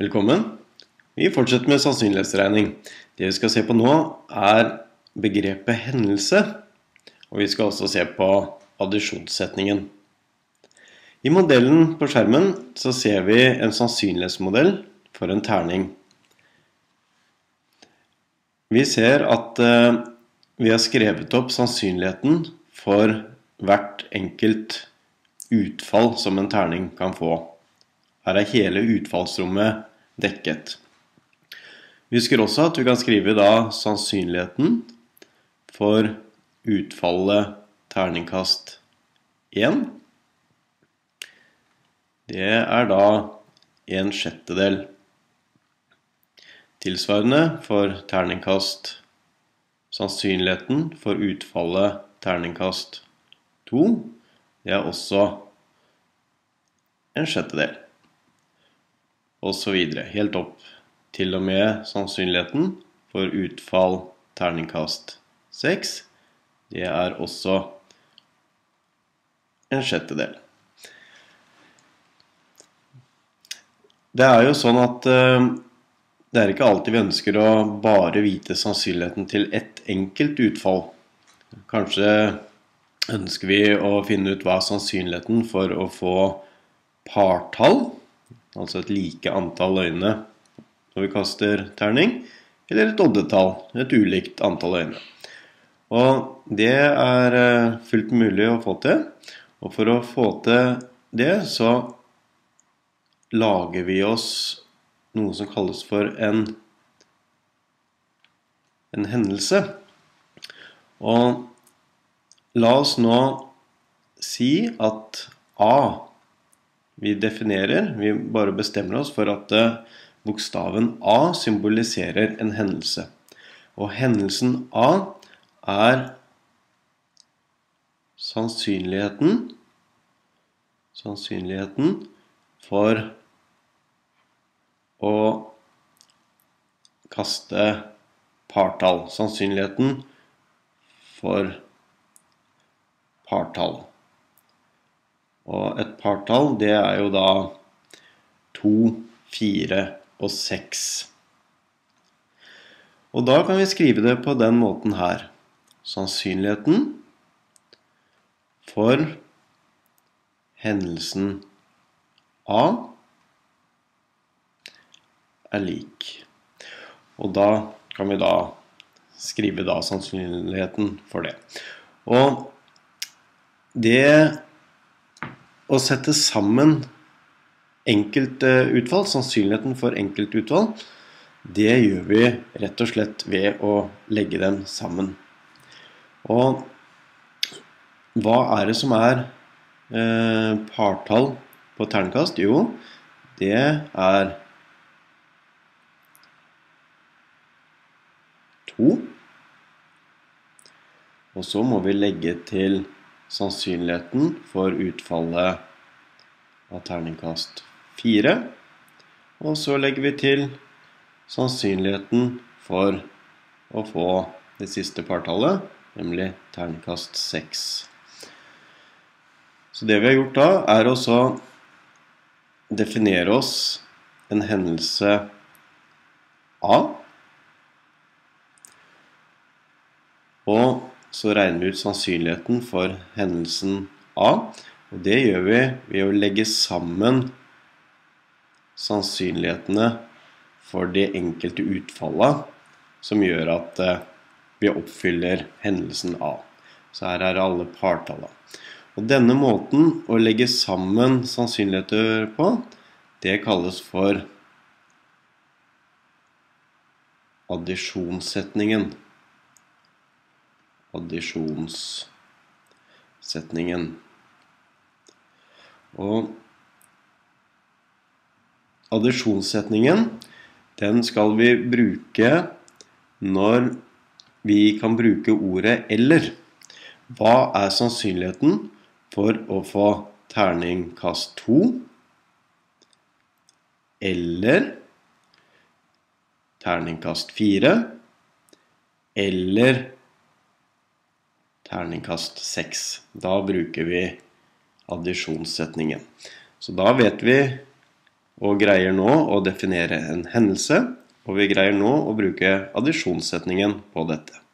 Velkommen. Vi fortsetter med sannsynlighetsregning. Det vi skal se på nå, er begrepet hendelse. Og vi skal også se på addisjonssetningen. I modellen på skjermen så ser vi en sannsynlighetsmodell for en terning. Vi ser at eh, vi har skrevet opp sannsynligheten for hvert enkelt utfall som en terning kan få. Her er hele utfallsrommet dekket. Vi husker også at du kan skrive da sannsynligheten for utfallet terningkast 1. Det er da en sjettedel. Tilsvarende for terningkast Sannsynligheten for utfallet terningkast 2 det er også en sjettedel osv. Helt opp til og med sannsynligheten for utfall terningkast 6. Det er også en sjettedel. Det er jo sånn at eh, det er ikke alltid vi ønsker å bare vite sannsynligheten til ett enkelt utfall. Kanskje ønsker vi å finne ut hva sannsynligheten for å få partall altså et like antall øyne når vi kaster terning, eller et oddetall, et ulikt antall øyne. Og det er eh, fullt mulig å få til. Og for å få til det, så lager vi oss noe som kalles for en, en hendelse. Og la oss nå si at A vi definerer. Vi bare bestemmer oss for at eh, bokstaven A symboliserer en hendelse. Og hendelsen A er sannsynligheten Sannsynligheten for å kaste partall. Sannsynligheten for partall. Og et partall, det er jo da to, fire og seks. Og da kan vi skrive det på den måten her. Sannsynligheten for hendelsen A er lik. Og da kan vi da skrive da sannsynligheten for det. Og det å sette sammen enkeltutvalg, sannsynligheten for enkeltutvalg, det gjør vi rett og slett ved å legge dem sammen. Og hva er det som er eh, partall på ternekast? Jo, det er to. Og så må vi legge til sannsynligheten for utfallet av terningkast 4. Og så legger vi til sannsynligheten for å få det siste partallet, nemlig terningkast 6. Så det vi har gjort da, er også definere oss en hendelse A. Og så regner vi ut sannsynligheten for hendelsen A. Og det gjør vi ved å legge sammen sannsynlighetene for de enkelte utfallet, som gjør at eh, vi oppfyller hendelsen A. Så her er alle partallene. Og denne måten å legge sammen sannsynligheter på, det kalles for addisjonssetningen addisjonssetningen. Og addisjonssetningen den skal vi bruke når vi kan bruke ordet 'eller'. Hva er sannsynligheten for å få terningkast 2 eller terningkast 4 eller terningkast seks. Da bruker vi addisjonssetningen. Så da vet vi og greier nå å definere en hendelse, og vi greier nå å bruke addisjonssetningen på dette.